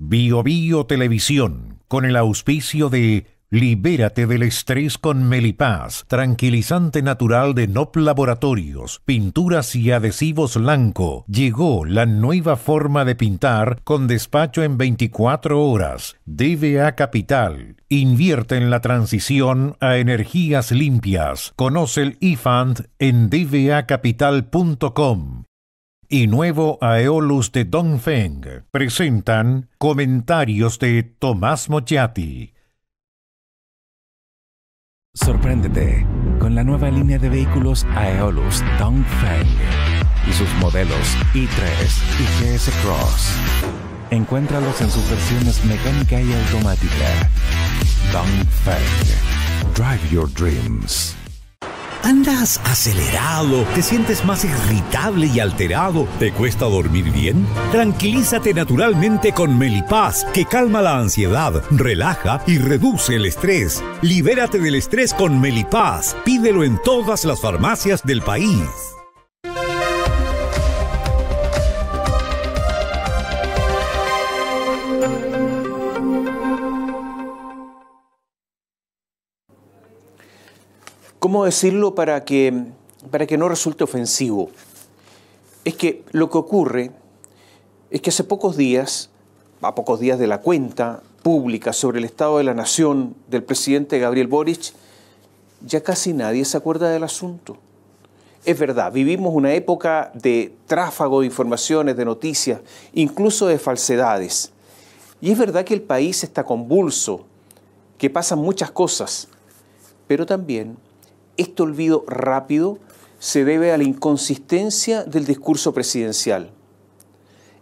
Bio, Bio Televisión, con el auspicio de Libérate del estrés con Melipaz, tranquilizante natural de NOP Laboratorios, pinturas y adhesivos blanco. Llegó la nueva forma de pintar con despacho en 24 horas. DBA Capital. Invierte en la transición a energías limpias. Conoce el IFAND en dvacapital.com y nuevo Aeolus de Dongfeng presentan comentarios de Tomás Mochiati. Sorpréndete con la nueva línea de vehículos Aeolus Dongfeng y sus modelos i3 y GS Cross. Encuéntralos en sus versiones mecánica y automática. Dongfeng. Drive your dreams. ¿Andas acelerado? ¿Te sientes más irritable y alterado? ¿Te cuesta dormir bien? Tranquilízate naturalmente con Melipaz, que calma la ansiedad, relaja y reduce el estrés. Libérate del estrés con Melipaz. Pídelo en todas las farmacias del país. ¿Cómo decirlo para que, para que no resulte ofensivo? Es que lo que ocurre es que hace pocos días, a pocos días de la cuenta pública sobre el estado de la nación del presidente Gabriel Boric, ya casi nadie se acuerda del asunto. Es verdad, vivimos una época de tráfago de informaciones, de noticias, incluso de falsedades. Y es verdad que el país está convulso, que pasan muchas cosas, pero también este olvido rápido se debe a la inconsistencia del discurso presidencial.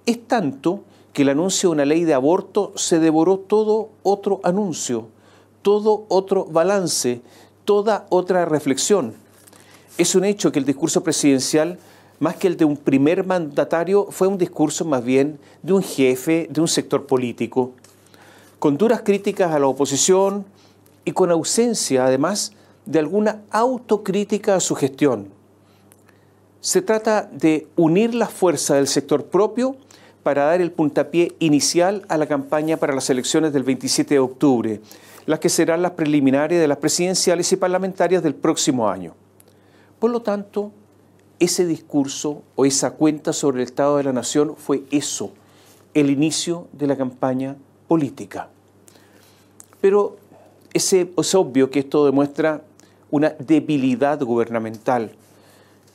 Es tanto que el anuncio de una ley de aborto se devoró todo otro anuncio, todo otro balance, toda otra reflexión. Es un hecho que el discurso presidencial, más que el de un primer mandatario, fue un discurso más bien de un jefe de un sector político, con duras críticas a la oposición y con ausencia, además, de alguna autocrítica a su gestión. Se trata de unir la fuerza del sector propio para dar el puntapié inicial a la campaña para las elecciones del 27 de octubre, las que serán las preliminares de las presidenciales y parlamentarias del próximo año. Por lo tanto, ese discurso o esa cuenta sobre el Estado de la Nación fue eso, el inicio de la campaña política. Pero es obvio que esto demuestra una debilidad gubernamental.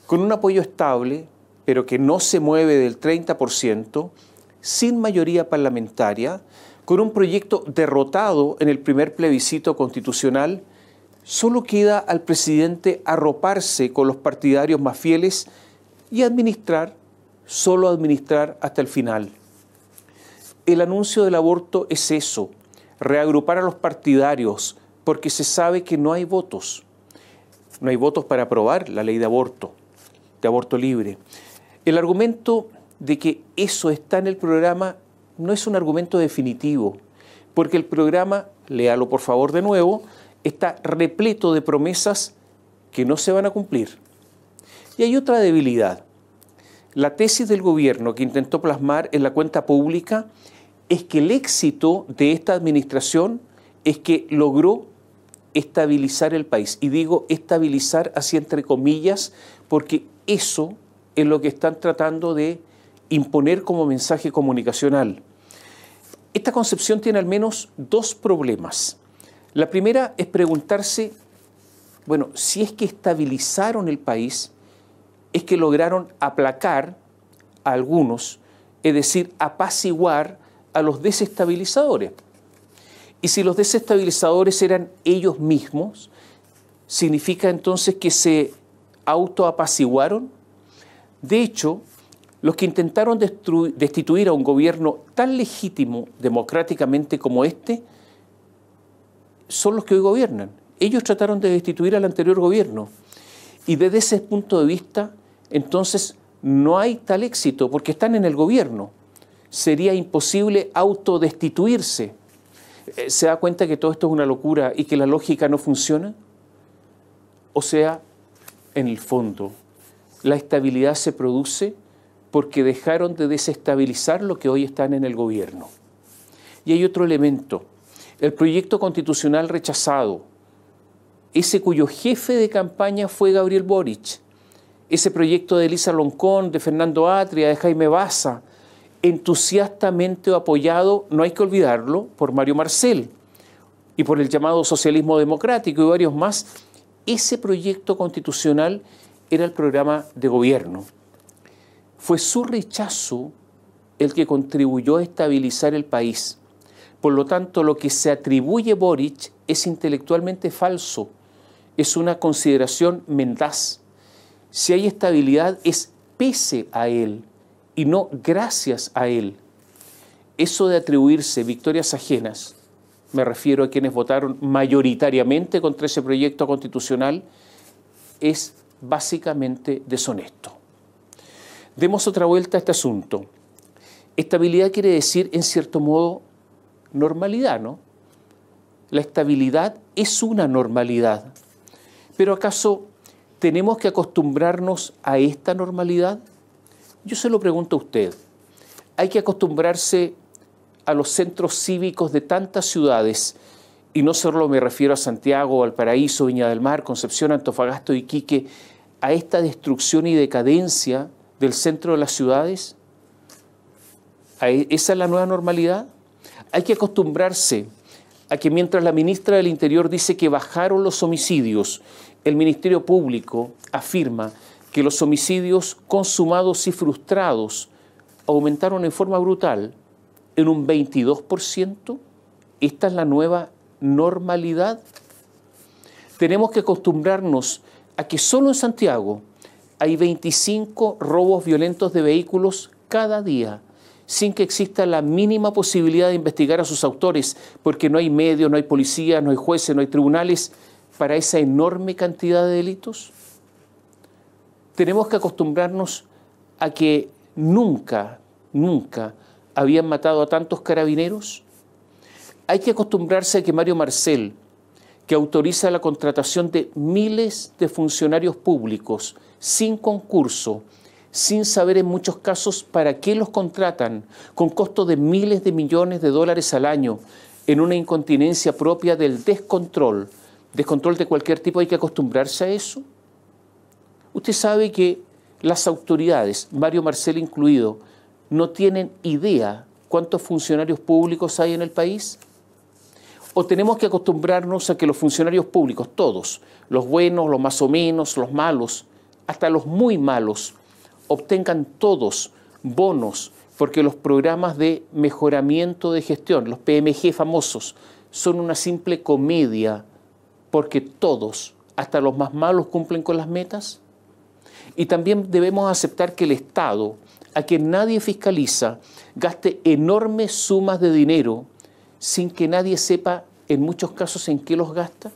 Con un apoyo estable, pero que no se mueve del 30%, sin mayoría parlamentaria, con un proyecto derrotado en el primer plebiscito constitucional, solo queda al presidente arroparse con los partidarios más fieles y administrar, solo administrar hasta el final. El anuncio del aborto es eso, reagrupar a los partidarios, porque se sabe que no hay votos no hay votos para aprobar la ley de aborto, de aborto libre. El argumento de que eso está en el programa no es un argumento definitivo, porque el programa, léalo por favor de nuevo, está repleto de promesas que no se van a cumplir. Y hay otra debilidad. La tesis del gobierno que intentó plasmar en la cuenta pública es que el éxito de esta administración es que logró estabilizar el país. Y digo estabilizar así entre comillas, porque eso es lo que están tratando de imponer como mensaje comunicacional. Esta concepción tiene al menos dos problemas. La primera es preguntarse, bueno, si es que estabilizaron el país, es que lograron aplacar a algunos, es decir, apaciguar a los desestabilizadores. Y si los desestabilizadores eran ellos mismos, significa entonces que se autoapaciguaron. De hecho, los que intentaron destituir a un gobierno tan legítimo democráticamente como este son los que hoy gobiernan. Ellos trataron de destituir al anterior gobierno. Y desde ese punto de vista, entonces no hay tal éxito porque están en el gobierno. Sería imposible autodestituirse. Eh, se da cuenta que todo esto es una locura y que la lógica no funciona? O sea, en el fondo, la estabilidad se produce porque dejaron de desestabilizar lo que hoy están en el gobierno. Y hay otro elemento, el proyecto constitucional rechazado, ese cuyo jefe de campaña fue Gabriel Boric, ese proyecto de Elisa Loncón, de Fernando Atria, de Jaime Baza, entusiastamente apoyado, no hay que olvidarlo, por Mario Marcel y por el llamado socialismo democrático y varios más, ese proyecto constitucional era el programa de gobierno. Fue su rechazo el que contribuyó a estabilizar el país. Por lo tanto, lo que se atribuye Boric es intelectualmente falso, es una consideración mendaz. Si hay estabilidad es pese a él, y no gracias a Él. Eso de atribuirse victorias ajenas, me refiero a quienes votaron mayoritariamente contra ese proyecto constitucional, es básicamente deshonesto. Demos otra vuelta a este asunto. Estabilidad quiere decir, en cierto modo, normalidad, ¿no? La estabilidad es una normalidad. Pero ¿acaso tenemos que acostumbrarnos a esta normalidad? Yo se lo pregunto a usted, hay que acostumbrarse a los centros cívicos de tantas ciudades, y no solo me refiero a Santiago, Valparaíso, Viña del Mar, Concepción, Antofagasta, Iquique, a esta destrucción y decadencia del centro de las ciudades? ¿Esa es la nueva normalidad? Hay que acostumbrarse a que mientras la ministra del Interior dice que bajaron los homicidios, el Ministerio Público afirma que los homicidios consumados y frustrados aumentaron en forma brutal en un 22%? ¿Esta es la nueva normalidad? Tenemos que acostumbrarnos a que solo en Santiago hay 25 robos violentos de vehículos cada día, sin que exista la mínima posibilidad de investigar a sus autores, porque no hay medios, no hay policía, no hay jueces, no hay tribunales para esa enorme cantidad de delitos tenemos que acostumbrarnos a que nunca, nunca habían matado a tantos carabineros? Hay que acostumbrarse a que Mario Marcel, que autoriza la contratación de miles de funcionarios públicos sin concurso, sin saber en muchos casos para qué los contratan, con costo de miles de millones de dólares al año, en una incontinencia propia del descontrol, descontrol de cualquier tipo, hay que acostumbrarse a eso. Usted sabe que las autoridades, Mario Marcel incluido, no tienen idea cuántos funcionarios públicos hay en el país? ¿O tenemos que acostumbrarnos a que los funcionarios públicos, todos, los buenos, los más o menos, los malos, hasta los muy malos, obtengan todos bonos porque los programas de mejoramiento de gestión, los PMG famosos, son una simple comedia porque todos, hasta los más malos, cumplen con las metas? Y también debemos aceptar que el Estado, a quien nadie fiscaliza, gaste enormes sumas de dinero sin que nadie sepa en muchos casos en qué los gasta.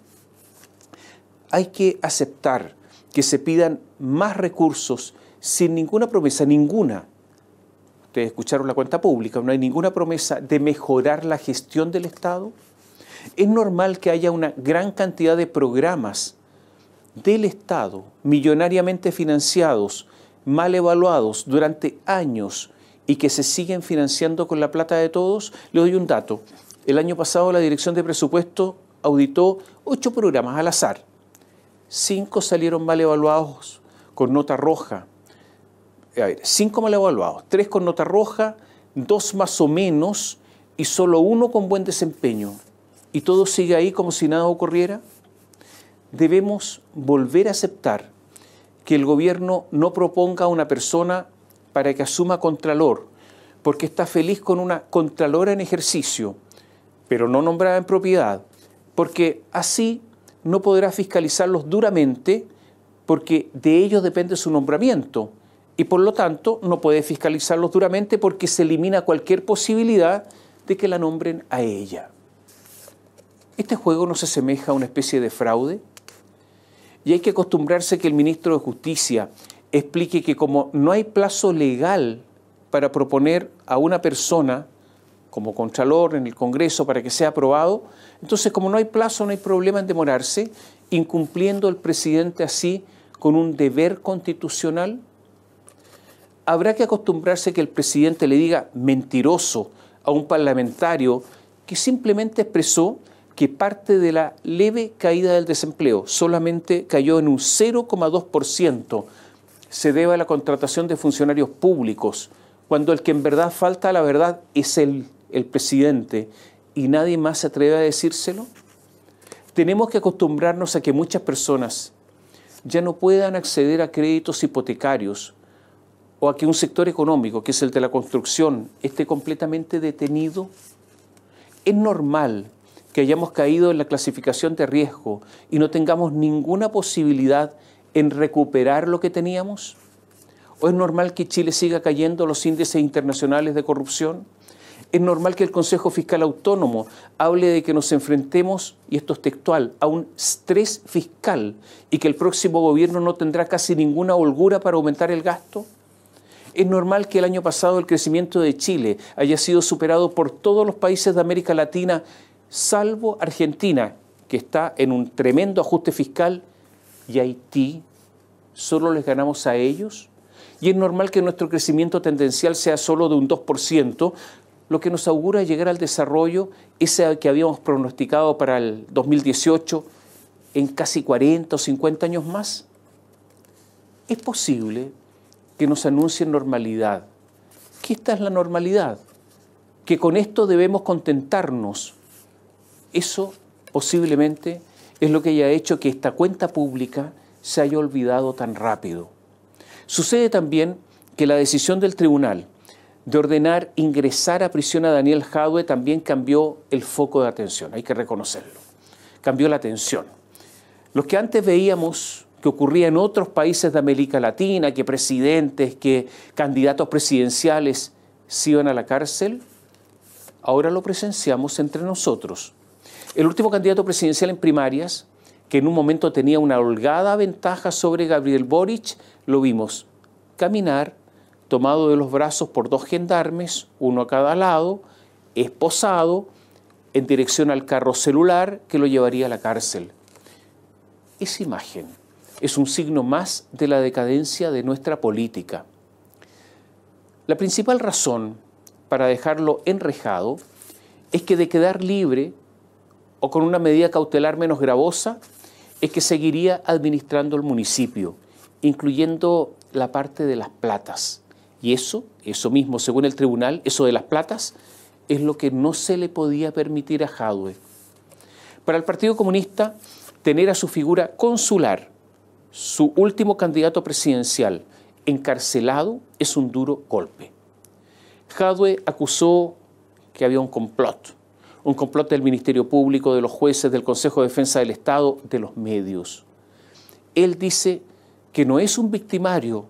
Hay que aceptar que se pidan más recursos sin ninguna promesa, ninguna. Ustedes escucharon la cuenta pública, no hay ninguna promesa de mejorar la gestión del Estado. Es normal que haya una gran cantidad de programas del Estado, millonariamente financiados, mal evaluados durante años y que se siguen financiando con la plata de todos, le doy un dato. El año pasado la Dirección de Presupuesto auditó ocho programas al azar. Cinco salieron mal evaluados con nota roja. A ver, cinco mal evaluados, tres con nota roja, dos más o menos y solo uno con buen desempeño. ¿Y todo sigue ahí como si nada ocurriera? debemos volver a aceptar que el gobierno no proponga a una persona para que asuma contralor, porque está feliz con una contralora en ejercicio, pero no nombrada en propiedad, porque así no podrá fiscalizarlos duramente, porque de ellos depende su nombramiento, y por lo tanto no puede fiscalizarlos duramente porque se elimina cualquier posibilidad de que la nombren a ella. ¿Este juego no se asemeja a una especie de fraude? Y hay que acostumbrarse que el ministro de Justicia explique que como no hay plazo legal para proponer a una persona como contralor en el Congreso para que sea aprobado, entonces como no hay plazo no hay problema en demorarse, incumpliendo el presidente así con un deber constitucional. Habrá que acostumbrarse que el presidente le diga mentiroso a un parlamentario que simplemente expresó que parte de la leve caída del desempleo, solamente cayó en un 0,2%, se debe a la contratación de funcionarios públicos, cuando el que en verdad falta la verdad es el, el presidente y nadie más se atreve a decírselo. Tenemos que acostumbrarnos a que muchas personas ya no puedan acceder a créditos hipotecarios o a que un sector económico, que es el de la construcción, esté completamente detenido. Es normal que hayamos caído en la clasificación de riesgo y no tengamos ninguna posibilidad en recuperar lo que teníamos? ¿O es normal que Chile siga cayendo los índices internacionales de corrupción? ¿Es normal que el Consejo Fiscal Autónomo hable de que nos enfrentemos, y esto es textual, a un estrés fiscal y que el próximo gobierno no tendrá casi ninguna holgura para aumentar el gasto? ¿Es normal que el año pasado el crecimiento de Chile haya sido superado por todos los países de América Latina salvo Argentina, que está en un tremendo ajuste fiscal, y Haití, solo les ganamos a ellos. Y es normal que nuestro crecimiento tendencial sea solo de un 2%, lo que nos augura llegar al desarrollo, ese que habíamos pronosticado para el 2018, en casi 40 o 50 años más. Es posible que nos anuncien normalidad. Que esta es la normalidad. Que con esto debemos contentarnos eso posiblemente es lo que haya hecho que esta cuenta pública se haya olvidado tan rápido. Sucede también que la decisión del tribunal de ordenar ingresar a prisión a Daniel Jadwe también cambió el foco de atención, hay que reconocerlo. Cambió la atención. Los que antes veíamos que ocurría en otros países de América Latina, que presidentes, que candidatos presidenciales se iban a la cárcel, ahora lo presenciamos entre nosotros. El último candidato presidencial en primarias, que en un momento tenía una holgada ventaja sobre Gabriel Boric, lo vimos caminar, tomado de los brazos por dos gendarmes, uno a cada lado, esposado, en dirección al carro celular que lo llevaría a la cárcel. Esa imagen es un signo más de la decadencia de nuestra política. La principal razón para dejarlo enrejado es que de quedar libre o con una medida cautelar menos gravosa es que seguiría administrando el municipio, incluyendo la parte de las platas. Y eso, eso mismo, según el tribunal, eso de las platas, es lo que no se le podía permitir a Jadwe. Para el Partido Comunista, tener a su figura consular, su último candidato presidencial, encarcelado, es un duro golpe. Jadwe acusó que había un complot un complot del Ministerio Público, de los jueces, del Consejo de Defensa del Estado, de los medios. Él dice que no es un victimario,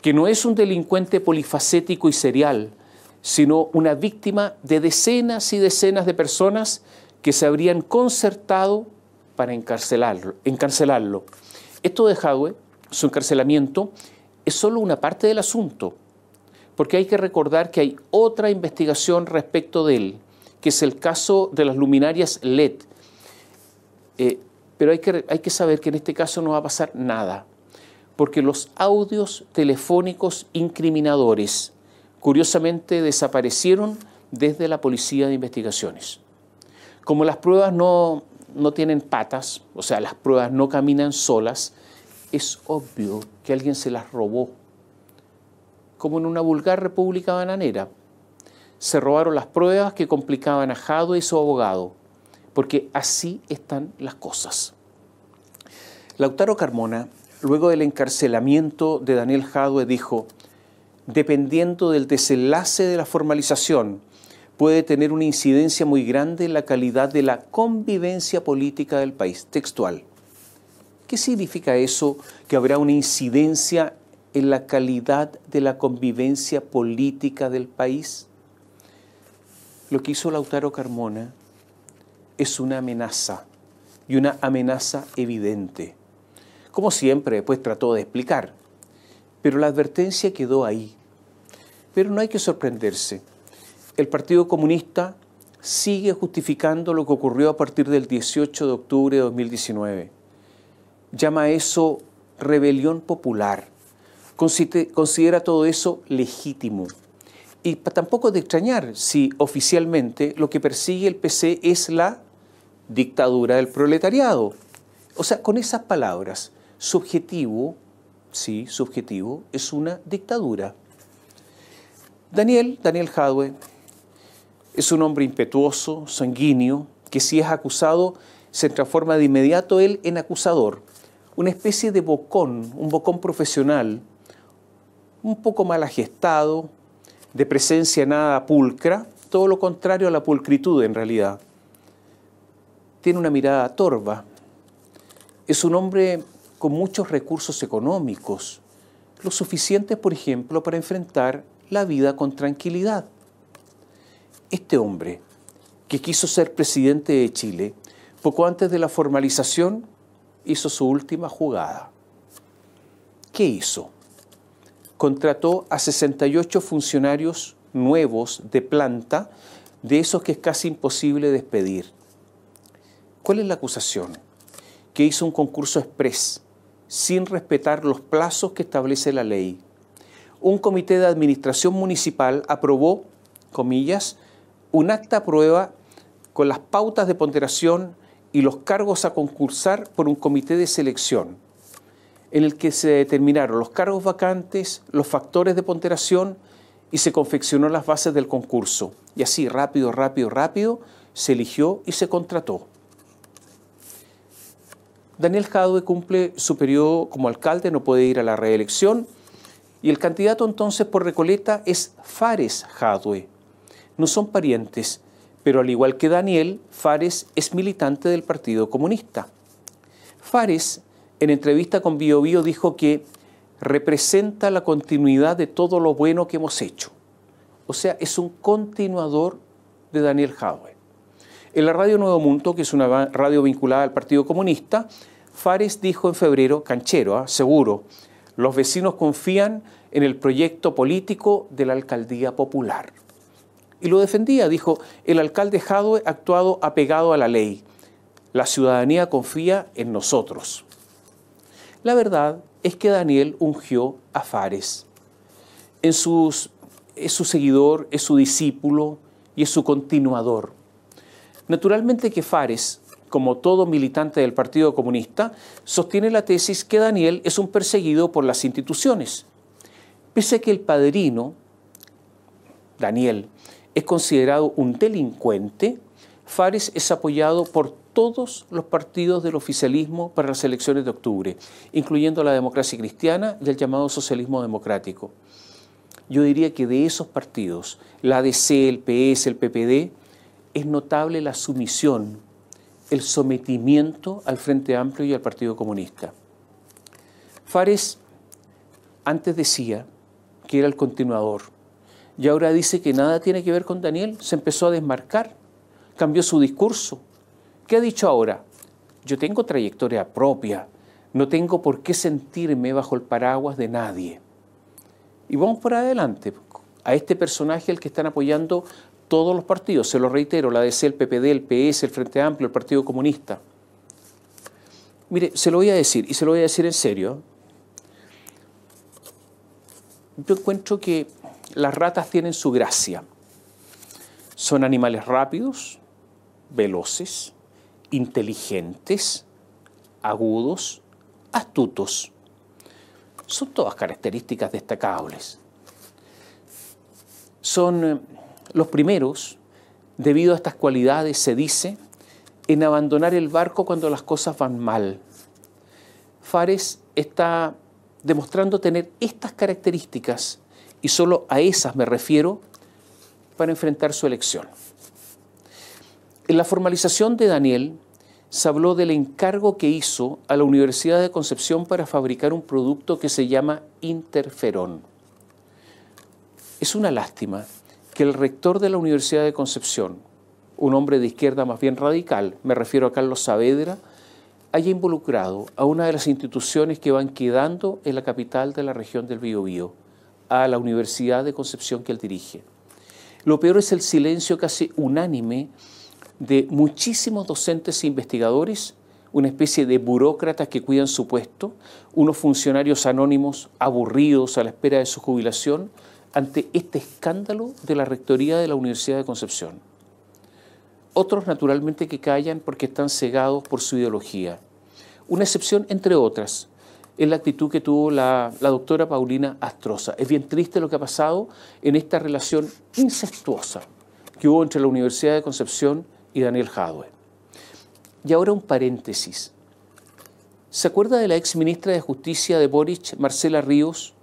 que no es un delincuente polifacético y serial, sino una víctima de decenas y decenas de personas que se habrían concertado para encarcelarlo. encarcelarlo. Esto de Hadwe, su encarcelamiento, es solo una parte del asunto, porque hay que recordar que hay otra investigación respecto de él, que es el caso de las luminarias LED. Eh, pero hay que, hay que saber que en este caso no va a pasar nada, porque los audios telefónicos incriminadores curiosamente desaparecieron desde la Policía de Investigaciones. Como las pruebas no, no tienen patas, o sea, las pruebas no caminan solas, es obvio que alguien se las robó, como en una vulgar república bananera se robaron las pruebas que complicaban a Jado y su abogado, porque así están las cosas. Lautaro Carmona, luego del encarcelamiento de Daniel Jadwe, dijo, dependiendo del desenlace de la formalización, puede tener una incidencia muy grande en la calidad de la convivencia política del país, textual. ¿Qué significa eso, que habrá una incidencia en la calidad de la convivencia política del país? Lo que hizo Lautaro Carmona es una amenaza y una amenaza evidente. Como siempre, pues trató de explicar, pero la advertencia quedó ahí. Pero no hay que sorprenderse. El Partido Comunista sigue justificando lo que ocurrió a partir del 18 de octubre de 2019. Llama eso rebelión popular. Considera todo eso legítimo. Y tampoco de extrañar si oficialmente lo que persigue el PC es la dictadura del proletariado. O sea, con esas palabras, subjetivo, sí, subjetivo, es una dictadura. Daniel, Daniel Jadwe es un hombre impetuoso, sanguíneo, que si es acusado se transforma de inmediato él en acusador, una especie de bocón, un bocón profesional, un poco mal agestado, de presencia nada pulcra, todo lo contrario a la pulcritud en realidad. Tiene una mirada torva. Es un hombre con muchos recursos económicos, lo suficiente, por ejemplo, para enfrentar la vida con tranquilidad. Este hombre, que quiso ser presidente de Chile, poco antes de la formalización, hizo su última jugada. ¿Qué hizo? contrató a 68 funcionarios nuevos de planta, de esos que es casi imposible despedir. ¿Cuál es la acusación? Que hizo un concurso express, sin respetar los plazos que establece la ley. Un comité de administración municipal aprobó, comillas, un acta a prueba con las pautas de ponderación y los cargos a concursar por un comité de selección en el que se determinaron los cargos vacantes, los factores de ponderación y se confeccionó las bases del concurso. Y así, rápido, rápido, rápido, se eligió y se contrató. Daniel Jadwe cumple su periodo como alcalde, no puede ir a la reelección. Y el candidato entonces por Recoleta es Fares Jadwe. No son parientes, pero al igual que Daniel, Fares es militante del Partido Comunista. Fares en entrevista con BioBio dijo que representa la continuidad de todo lo bueno que hemos hecho. O sea, es un continuador de Daniel Jadwe. En la radio Nuevo Mundo, que es una radio vinculada al Partido Comunista, Fares dijo en febrero, canchero, ¿ah? seguro, los vecinos confían en el proyecto político de la alcaldía popular. Y lo defendía, dijo, el alcalde Jadwe ha actuado apegado a la ley. La ciudadanía confía en nosotros. La verdad es que Daniel ungió a Fares. es su seguidor, es su discípulo y es su continuador. Naturalmente que Fares, como todo militante del Partido Comunista, sostiene la tesis que Daniel es un perseguido por las instituciones. Pese a que el padrino, Daniel, es considerado un delincuente, Fares es apoyado por todos los partidos del oficialismo para las elecciones de octubre, incluyendo la democracia cristiana y el llamado socialismo democrático. Yo diría que de esos partidos, la ADC, el PS, el PPD, es notable la sumisión, el sometimiento al Frente Amplio y al Partido Comunista. Fares antes decía que era el continuador y ahora dice que nada tiene que ver con Daniel, se empezó a desmarcar, cambió su discurso, ¿Qué ha dicho ahora? Yo tengo trayectoria propia, no tengo por qué sentirme bajo el paraguas de nadie. Y vamos por adelante a este personaje al que están apoyando todos los partidos, se lo reitero, la DC, el PPD, el PS, el Frente Amplio, el Partido Comunista. Mire, se lo voy a decir, y se lo voy a decir en serio. Yo encuentro que las ratas tienen su gracia. Son animales rápidos, veloces, inteligentes, agudos, astutos. Son todas características destacables. Son eh, los primeros, debido a estas cualidades, se dice, en abandonar el barco cuando las cosas van mal. Fares está demostrando tener estas características, y solo a esas me refiero, para enfrentar su elección. En la formalización de Daniel se habló del encargo que hizo a la Universidad de Concepción para fabricar un producto que se llama interferón. Es una lástima que el rector de la Universidad de Concepción, un hombre de izquierda más bien radical, me refiero a Carlos Saavedra, haya involucrado a una de las instituciones que van quedando en la capital de la región del Biobío, a la Universidad de Concepción que él dirige. Lo peor es el silencio casi unánime de muchísimos docentes e investigadores, una especie de burócratas que cuidan su puesto, unos funcionarios anónimos aburridos a la espera de su jubilación, ante este escándalo de la Rectoría de la Universidad de Concepción. Otros naturalmente que callan porque están cegados por su ideología. Una excepción, entre otras, es la actitud que tuvo la, doctora Paulina Astroza. Es bien triste lo que ha pasado en esta relación incestuosa que hubo entre la Universidad de Concepción Daniel Hadwe. Y ahora un paréntesis. ¿Se acuerda de la ex ministra de Justicia de Boric, Marcela Ríos,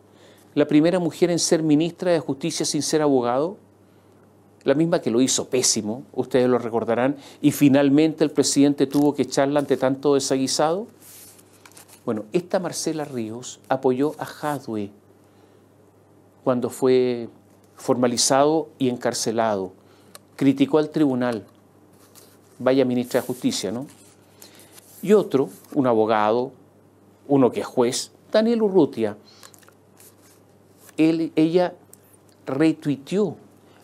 la primera mujer en ser ministra de Justicia sin ser abogado? La misma que lo hizo pésimo, ustedes lo recordarán, y finalmente el presidente tuvo que echarla ante tanto desaguisado. Bueno, esta Marcela Ríos apoyó a Hadwe cuando fue formalizado y encarcelado. Criticó al tribunal, vaya ministra de Justicia, ¿no? Y otro, un abogado, uno que es juez, Daniel Urrutia. Él, ella retuiteó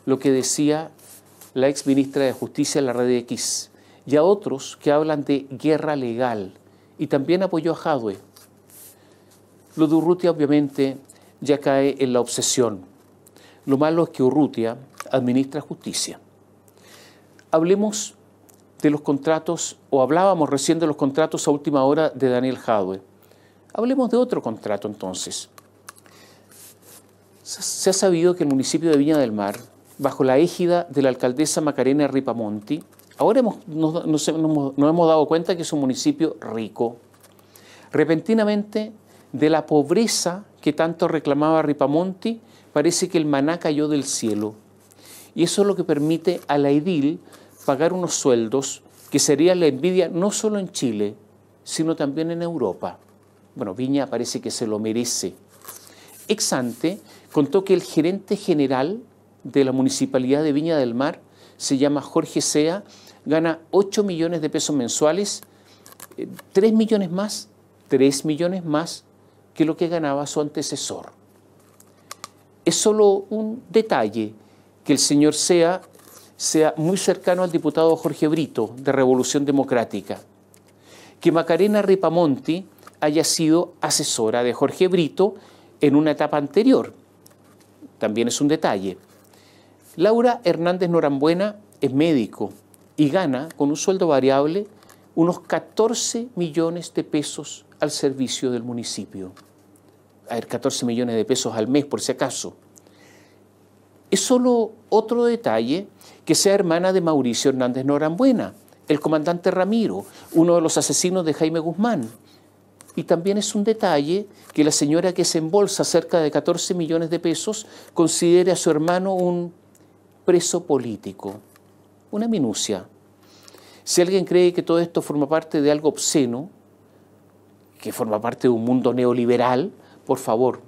lo que decía la ex ministra de Justicia en la red X y a otros que hablan de guerra legal y también apoyó a Jadwe. Lo de Urrutia obviamente ya cae en la obsesión. Lo malo es que Urrutia administra justicia. Hablemos de los contratos, o hablábamos recién de los contratos a última hora de Daniel Jadwe. Hablemos de otro contrato entonces. Se ha sabido que el municipio de Viña del Mar, bajo la égida de la alcaldesa Macarena Ripamonti, ahora nos, hemos dado cuenta que es un municipio rico. Repentinamente, de la pobreza que tanto reclamaba Ripamonti, parece que el maná cayó del cielo. Y eso es lo que permite a la edil pagar unos sueldos que serían la envidia no solo en Chile, sino también en Europa. Bueno, Viña parece que se lo merece. Exante contó que el gerente general de la municipalidad de Viña del Mar se llama Jorge Sea, gana 8 millones de pesos mensuales, 3 eh, millones más, 3 millones más que lo que ganaba su antecesor. Es solo un detalle que el señor Sea sea muy cercano al diputado Jorge Brito de Revolución Democrática, que Macarena Ripamonti haya sido asesora de Jorge Brito en una etapa anterior. También es un detalle. Laura Hernández Norambuena es médico y gana con un sueldo variable unos 14 millones de pesos al servicio del municipio. A 14 millones de pesos al mes por si acaso. Es solo otro detalle que sea hermana de Mauricio Hernández Norambuena, el comandante Ramiro, uno de los asesinos de Jaime Guzmán. Y también es un detalle que la señora que se embolsa cerca de 14 millones de pesos considere a su hermano un preso político. Una minucia. Si alguien cree que todo esto forma parte de algo obsceno, que forma parte de un mundo neoliberal, por favor,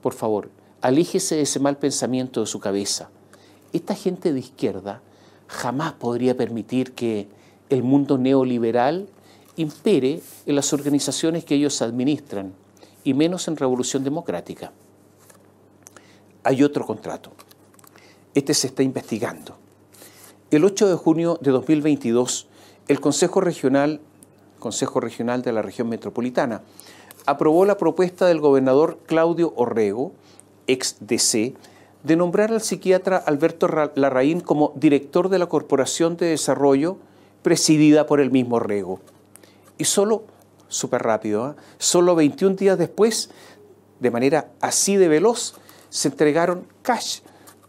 por favor, alíjese de ese mal pensamiento de su cabeza esta gente de izquierda jamás podría permitir que el mundo neoliberal impere en las organizaciones que ellos administran, y menos en Revolución Democrática. Hay otro contrato. Este se está investigando. El 8 de junio de 2022, el Consejo Regional, Consejo Regional de la Región Metropolitana aprobó la propuesta del gobernador Claudio Orrego, ex DC, de nombrar al psiquiatra Alberto Larraín como director de la Corporación de Desarrollo presidida por el mismo Rego. Y solo, súper rápido, ¿ah? solo 21 días después, de manera así de veloz, se entregaron cash,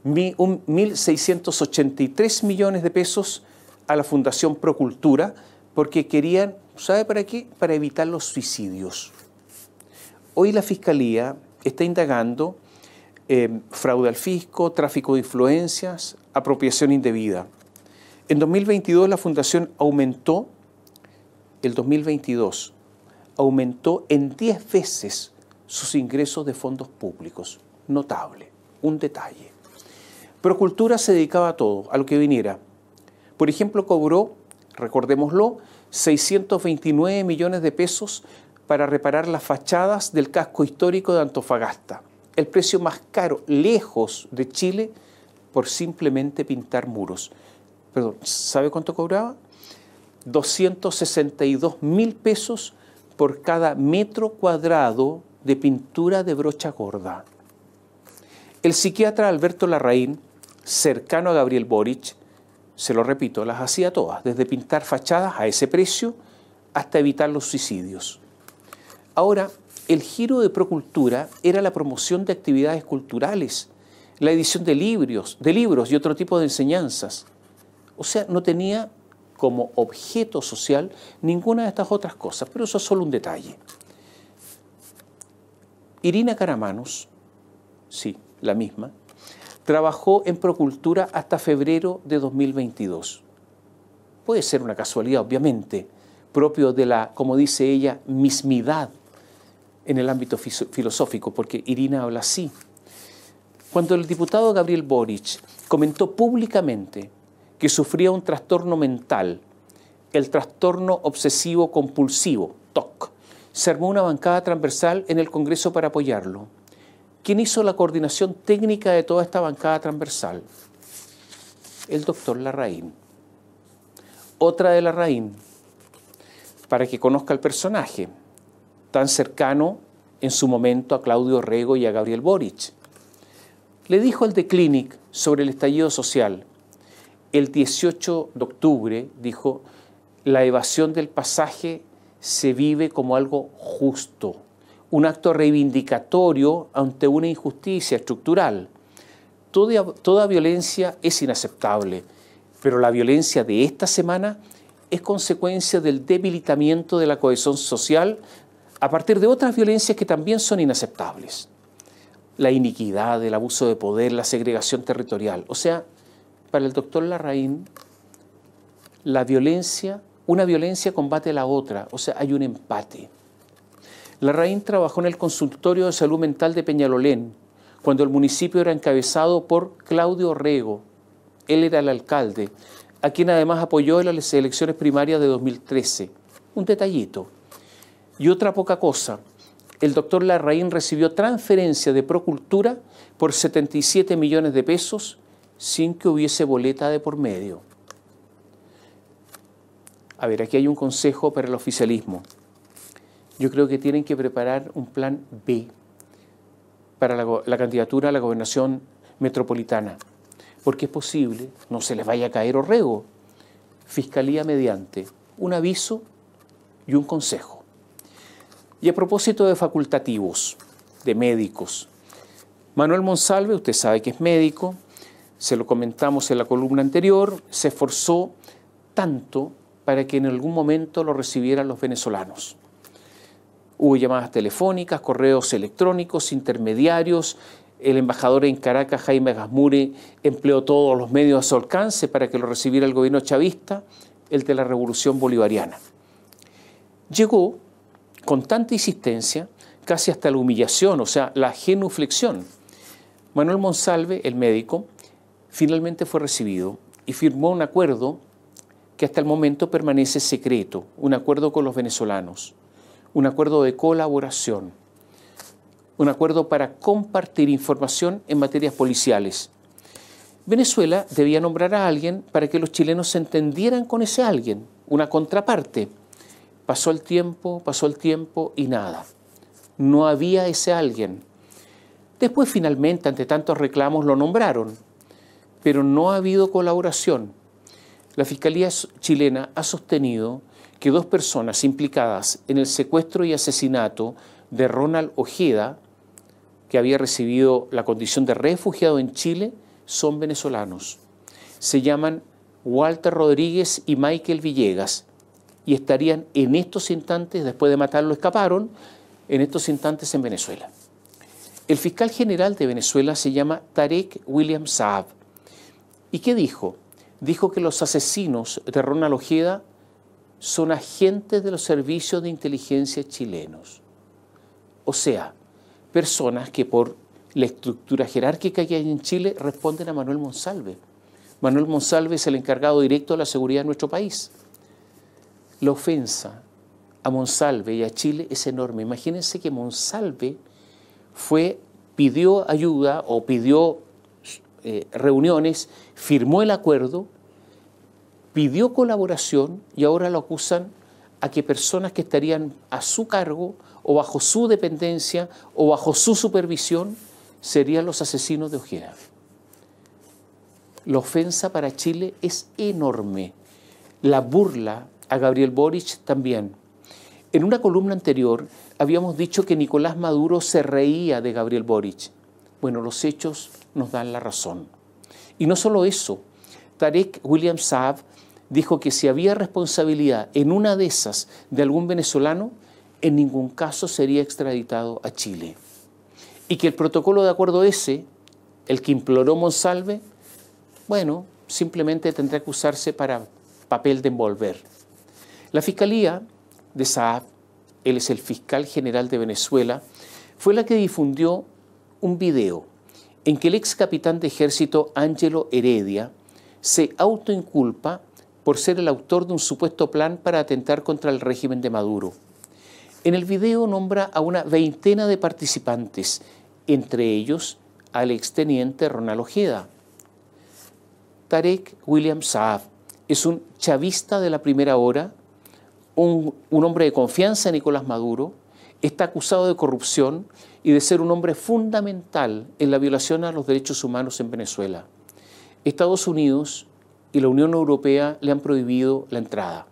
1.683 millones de pesos a la Fundación Procultura, porque querían, ¿sabe para qué? Para evitar los suicidios. Hoy la Fiscalía está indagando eh, fraude al fisco, tráfico de influencias, apropiación indebida. En 2022 la Fundación aumentó, el 2022, aumentó en 10 veces sus ingresos de fondos públicos. Notable, un detalle. Procultura se dedicaba a todo, a lo que viniera. Por ejemplo, cobró, recordémoslo, 629 millones de pesos para reparar las fachadas del casco histórico de Antofagasta el precio más caro lejos de Chile por simplemente pintar muros. Perdón, ¿sabe cuánto cobraba? 262 mil pesos por cada metro cuadrado de pintura de brocha gorda. El psiquiatra Alberto Larraín, cercano a Gabriel Boric, se lo repito, las hacía todas, desde pintar fachadas a ese precio hasta evitar los suicidios. Ahora, el giro de Procultura era la promoción de actividades culturales, la edición de libros, de libros y otro tipo de enseñanzas. O sea, no tenía como objeto social ninguna de estas otras cosas, pero eso es solo un detalle. Irina Caramanos, sí, la misma, trabajó en Procultura hasta febrero de 2022. Puede ser una casualidad, obviamente, propio de la, como dice ella, mismidad en el ámbito filosófico, porque Irina habla así. Cuando el diputado Gabriel Boric comentó públicamente que sufría un trastorno mental, el trastorno obsesivo compulsivo, TOC, se armó una bancada transversal en el Congreso para apoyarlo. ¿Quién hizo la coordinación técnica de toda esta bancada transversal? El doctor Larraín. Otra de Larraín, para que conozca el personaje tan cercano en su momento a Claudio Rego y a Gabriel Boric. Le dijo el de Clinic sobre el estallido social. El 18 de octubre dijo, la evasión del pasaje se vive como algo justo, un acto reivindicatorio ante una injusticia estructural. Toda, toda violencia es inaceptable, pero la violencia de esta semana es consecuencia del debilitamiento de la cohesión social a partir de otras violencias que también son inaceptables. La iniquidad, el abuso de poder, la segregación territorial. O sea, para el doctor Larraín, la violencia, una violencia combate a la otra, o sea, hay un empate. Larraín trabajó en el consultorio de salud mental de Peñalolén, cuando el municipio era encabezado por Claudio Rego. Él era el alcalde, a quien además apoyó en las elecciones primarias de 2013. Un detallito. Y otra poca cosa, el doctor Larraín recibió transferencia de Procultura por 77 millones de pesos sin que hubiese boleta de por medio. A ver, aquí hay un consejo para el oficialismo. Yo creo que tienen que preparar un plan B para la, candidatura a la gobernación metropolitana, porque es posible, no se les vaya a caer orrego, fiscalía mediante un aviso y un consejo. Y a propósito de facultativos, de médicos, Manuel Monsalve, usted sabe que es médico, se lo comentamos en la columna anterior, se esforzó tanto para que en algún momento lo recibieran los venezolanos. Hubo llamadas telefónicas, correos electrónicos, intermediarios. El embajador en Caracas, Jaime Gasmure, empleó todos los medios a su alcance para que lo recibiera el gobierno chavista, el de la Revolución Bolivariana. Llegó con tanta insistencia, casi hasta la humillación, o sea, la genuflexión. Manuel Monsalve, el médico, finalmente fue recibido y firmó un acuerdo que hasta el momento permanece secreto, un acuerdo con los venezolanos, un acuerdo de colaboración, un acuerdo para compartir información en materias policiales. Venezuela debía nombrar a alguien para que los chilenos se entendieran con ese alguien, una contraparte. Pasó el tiempo, pasó el tiempo y nada. No había ese alguien. Después finalmente, ante tantos reclamos, lo nombraron, pero no ha habido colaboración. La Fiscalía chilena ha sostenido que dos personas implicadas en el secuestro y asesinato de Ronald Ojeda, que había recibido la condición de refugiado en Chile, son venezolanos. Se llaman Walter Rodríguez y Michael Villegas, y estarían en estos instantes, después de matarlo, escaparon, en estos instantes en Venezuela. El fiscal general de Venezuela se llama Tarek William Saab. ¿Y qué dijo? Dijo que los asesinos de Ronald Ojeda son agentes de los servicios de inteligencia chilenos. O sea, personas que por la estructura jerárquica que hay en Chile responden a Manuel Monsalve. Manuel Monsalve es el encargado directo de la seguridad de nuestro país. La ofensa a Monsalve y a Chile es enorme. Imagínense que Monsalve fue, pidió ayuda o pidió eh, reuniones, firmó el acuerdo, pidió colaboración y ahora lo acusan a que personas que estarían a su cargo o bajo su dependencia o bajo su supervisión serían los asesinos de Ojeda. La ofensa para Chile es enorme. La burla a Gabriel Boric también. En una columna anterior habíamos dicho que Nicolás Maduro se reía de Gabriel Boric. Bueno, los hechos nos dan la razón. Y no solo eso, Tarek William Saab dijo que si había responsabilidad en una de esas de algún venezolano, en ningún caso sería extraditado a Chile. Y que el protocolo de acuerdo ese, el que imploró Monsalve, bueno, simplemente tendrá que usarse para papel de envolver. La Fiscalía de Saab, él es el fiscal general de Venezuela, fue la que difundió un video en que el ex capitán de ejército Ángelo Heredia se autoinculpa por ser el autor de un supuesto plan para atentar contra el régimen de Maduro. En el video nombra a una veintena de participantes, entre ellos al exteniente Ronald Ojeda. Tarek William Saab es un chavista de la primera hora un, hombre de confianza Nicolás Maduro, está acusado de corrupción y de ser un hombre fundamental en la violación a los derechos humanos en Venezuela. Estados Unidos y la Unión Europea le han prohibido la entrada.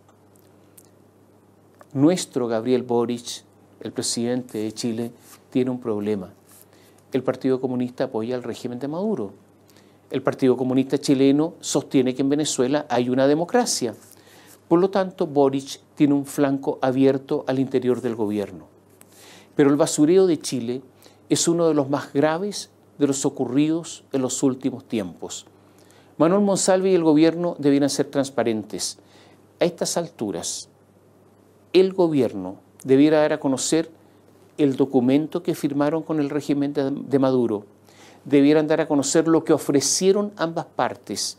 Nuestro Gabriel Boric, el presidente de Chile, tiene un problema. El Partido Comunista apoya al régimen de Maduro. El Partido Comunista chileno sostiene que en Venezuela hay una democracia. Por lo tanto, Boric tiene un flanco abierto al interior del gobierno. Pero el basureo de Chile es uno de los más graves de los ocurridos en los últimos tiempos. Manuel Monsalve y el gobierno debieran ser transparentes. A estas alturas, el gobierno debiera dar a conocer el documento que firmaron con el régimen de Maduro. Debieran dar a conocer lo que ofrecieron ambas partes.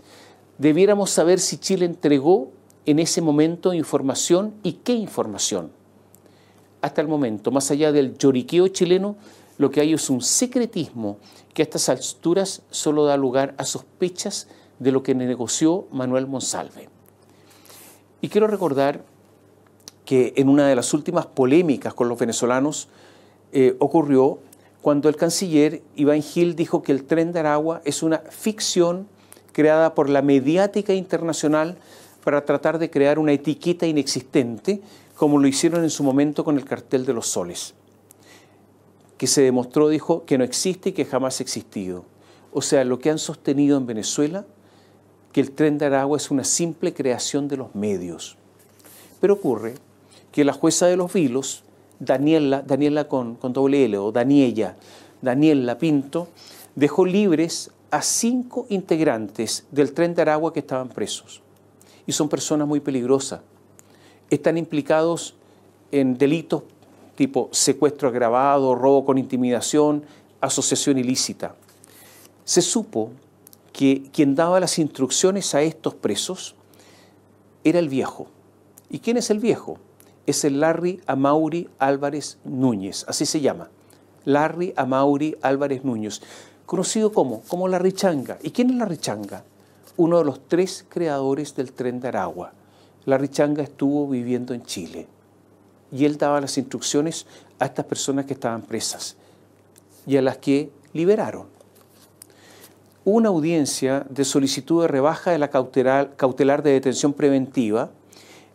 Debiéramos saber si Chile entregó en ese momento información y qué información. Hasta el momento, más allá del lloriqueo chileno, lo que hay es un secretismo que a estas alturas solo da lugar a sospechas de lo que negoció Manuel Monsalve. Y quiero recordar que en una de las últimas polémicas con los venezolanos eh, ocurrió cuando el canciller Iván Gil dijo que el tren de Aragua es una ficción creada por la mediática internacional para tratar de crear una etiqueta inexistente, como lo hicieron en su momento con el cartel de los soles, que se demostró, dijo, que no existe y que jamás ha existido. O sea, lo que han sostenido en Venezuela, que el tren de Aragua es una simple creación de los medios. Pero ocurre que la jueza de los vilos, Daniela, Daniela con, doble L, o Daniela, Daniela Pinto, dejó libres a cinco integrantes del tren de Aragua que estaban presos y son personas muy peligrosas. Están implicados en delitos tipo secuestro agravado, robo con intimidación, asociación ilícita. Se supo que quien daba las instrucciones a estos presos era el viejo. ¿Y quién es el viejo? Es el Larry Amauri Álvarez Núñez, así se llama. Larry Amauri Álvarez Núñez, conocido como, como la Changa. ¿Y quién es la Changa? uno de los tres creadores del tren de Aragua. La Richanga estuvo viviendo en Chile y él daba las instrucciones a estas personas que estaban presas y a las que liberaron. una audiencia de solicitud de rebaja de la cautelar, cautelar de detención preventiva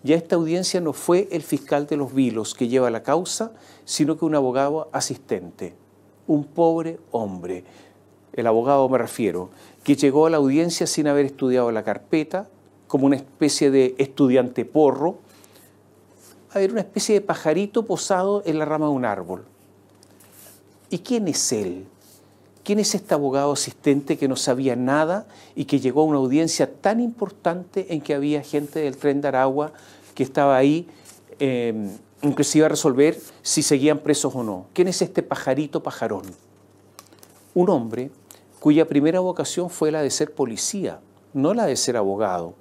y esta audiencia no fue el fiscal de los vilos que lleva la causa, sino que un abogado asistente, un pobre hombre, el abogado me refiero, que llegó a la audiencia sin haber estudiado la carpeta, como una especie de estudiante porro, a ver, una especie de pajarito posado en la rama de un árbol. ¿Y quién es él? ¿Quién es este abogado asistente que no sabía nada y que llegó a una audiencia tan importante en que había gente del tren de Aragua que estaba ahí, em, inclusive a resolver si seguían presos o no? ¿Quién es este pajarito pajarón? Un hombre cuya primera vocación fue la de ser policía, no la de ser abogado.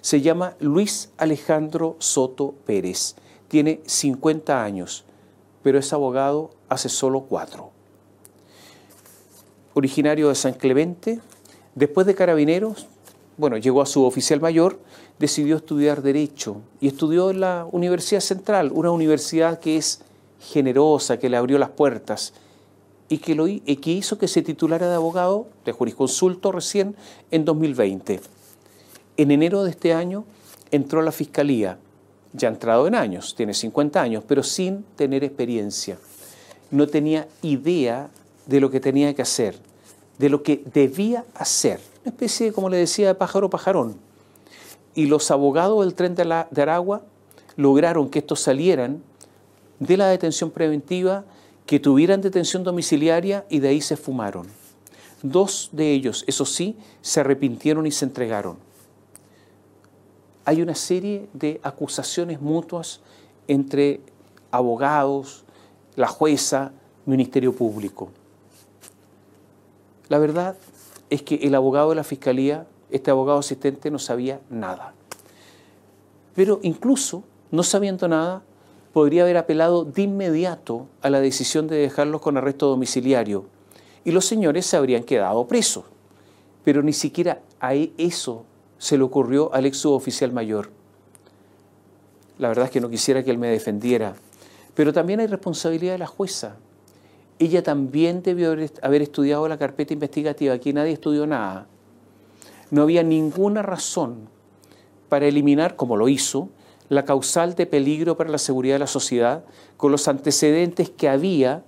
Se llama Luis Alejandro Soto Pérez, tiene 50 años, pero es abogado hace solo cuatro. Originario de San Clemente, después de Carabineros, bueno, llegó a su oficial mayor, decidió estudiar Derecho y estudió en la Universidad Central, una universidad que es generosa, que le abrió las puertas y que, lo, hizo que se titulara de abogado de jurisconsulto recién en 2020. En enero de este año entró a la fiscalía, ya ha entrado en años, tiene 50 años, pero sin tener experiencia. No tenía idea de lo que tenía que hacer, de lo que debía hacer. Una especie, como le decía, de pájaro pajarón. Y los abogados del tren de, de Aragua lograron que estos salieran de la detención preventiva que tuvieran detención domiciliaria y de ahí se fumaron. Dos de ellos, eso sí, se arrepintieron y se entregaron. Hay una serie de acusaciones mutuas entre abogados, la jueza, Ministerio Público. La verdad es que el abogado de la Fiscalía, este abogado asistente, no sabía nada. Pero incluso, no sabiendo nada, podría haber apelado de inmediato a la decisión de dejarlos con arresto domiciliario y los señores se habrían quedado presos. Pero ni siquiera a eso se le ocurrió al ex oficial mayor. La verdad es que no quisiera que él me defendiera, pero también hay responsabilidad de la jueza. Ella también debió haber estudiado la carpeta investigativa, aquí nadie estudió nada. No había ninguna razón para eliminar, como lo hizo, la causal de peligro para la seguridad de la sociedad con los antecedentes que había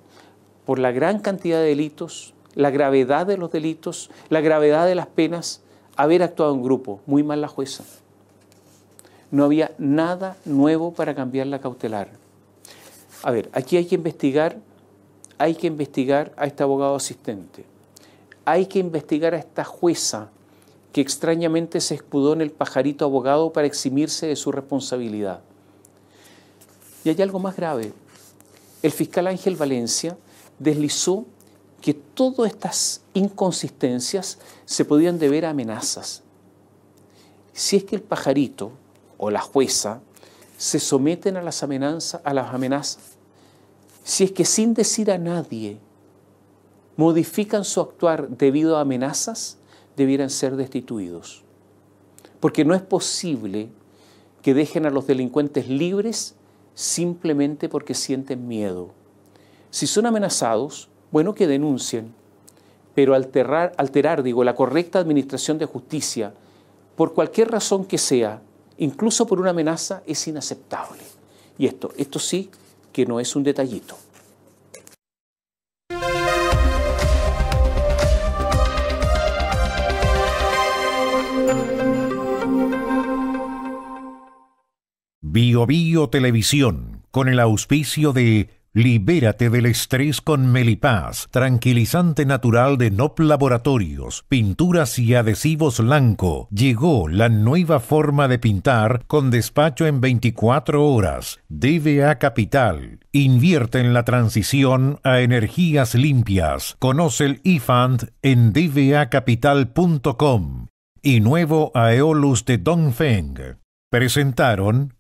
por la gran cantidad de delitos, la gravedad de los delitos, la gravedad de las penas, haber actuado en grupo. Muy mal la jueza. No había nada nuevo para cambiar la cautelar. A ver, aquí hay que investigar, hay que investigar a este abogado asistente, hay que investigar a esta jueza que extrañamente se escudó en el pajarito abogado para eximirse de su responsabilidad. Y hay algo más grave. El fiscal Ángel Valencia deslizó que todas estas inconsistencias se podían deber a amenazas. Si es que el pajarito o la jueza se someten a las amenazas, a las amenazas, si es que sin decir a nadie modifican su actuar debido a amenazas, debieran ser destituidos. Porque no es posible que dejen a los delincuentes libres simplemente porque sienten miedo. Si son amenazados, bueno que denuncien, pero alterar, alterar digo, la correcta administración de justicia por cualquier razón que sea, incluso por una amenaza, es inaceptable. Y esto, esto sí que no es un detallito. Bio, Bio Televisión, con el auspicio de Libérate del estrés con Melipaz, tranquilizante natural de NOP Laboratorios, pinturas y adhesivos blanco. Llegó la nueva forma de pintar con despacho en 24 horas. DBA Capital. Invierte en la transición a energías limpias. Conoce el IFAND en dvacapital.com Y nuevo Aeolus de Dongfeng. Presentaron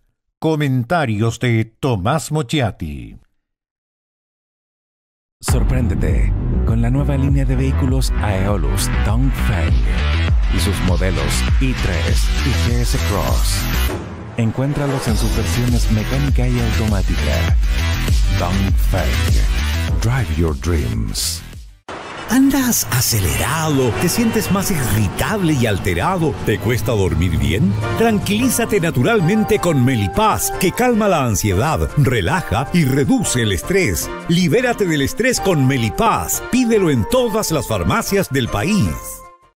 Comentarios de Tomás Mochiati. Sorpréndete con la nueva línea de vehículos Aeolus Dongfeng y sus modelos i3 y GS Cross. Encuéntralos en sus versiones mecánica y automática. Dongfeng. Drive your dreams. ¿Andas acelerado? ¿Te sientes más irritable y alterado? ¿Te cuesta dormir bien? Tranquilízate naturalmente con Melipaz, que calma la ansiedad, relaja y reduce el estrés. Libérate del estrés con Melipaz. Pídelo en todas las farmacias del país.